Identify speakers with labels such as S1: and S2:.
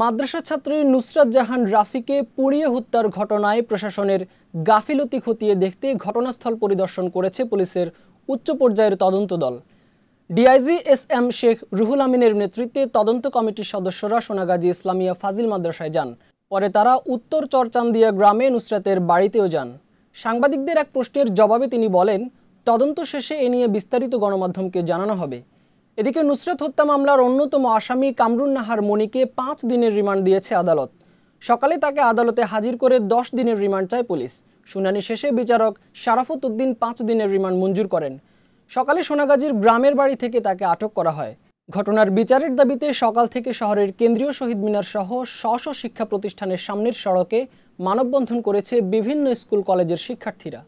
S1: মাদ্রাসা ছাত্রী নুসরাত জাহান রাফিকে পুড়িয়ে হত্যার ঘটনায় প্রশাসনের গাফিলতি খতিয়ে দেখতে ঘটনাস্থল পরিদর্শন করেছে পুলিশের উচ্চ পর্যায়ের তদন্ত দল DIG S M Sheikh Ruhul আমিনের নেতৃত্বে তদন্ত কমিটির সদস্যরা সোনাগাজী ইসলামিয়া ফাজিল মাদ্রাসায় যান পরে তারা উত্তর চরচান্দিয়া গ্রামে নুসরাতের বাড়িতেও যান সাংবাদিকদের এক প্রশ্নের জবাবে তিনি বলেন তদন্ত শেষে এ নিয়ে বিস্তারিত গণমাধ্যমকে জানানো হবে এদিকে নুসরত হত্যা মামলার অন্যতম আসামি কামরুন নাহার মনিকে পাঁচ দিনের রিমান্ড দিয়েছে আদালত সকালে তাকে আদালতে হাজির করে দশ দিনের রিমান্ড চায় পুলিশ শুনানি শেষে বিচারক শারাফত উদ্দিন পাঁচ দিনের রিমান্ড মঞ্জুর করেন সকালে সোনাগাজীর গ্রামের বাড়ি থেকে তাকে আটক করা হয় ঘটনার বিচারের দাবিতে সকাল থেকে শহরের কেন্দ্রীয় শহীদ মিনার সহ স্ব শিক্ষা প্রতিষ্ঠানের সামনের সড়কে মানববন্ধন করেছে বিভিন্ন স্কুল
S2: কলেজের শিক্ষার্থীরা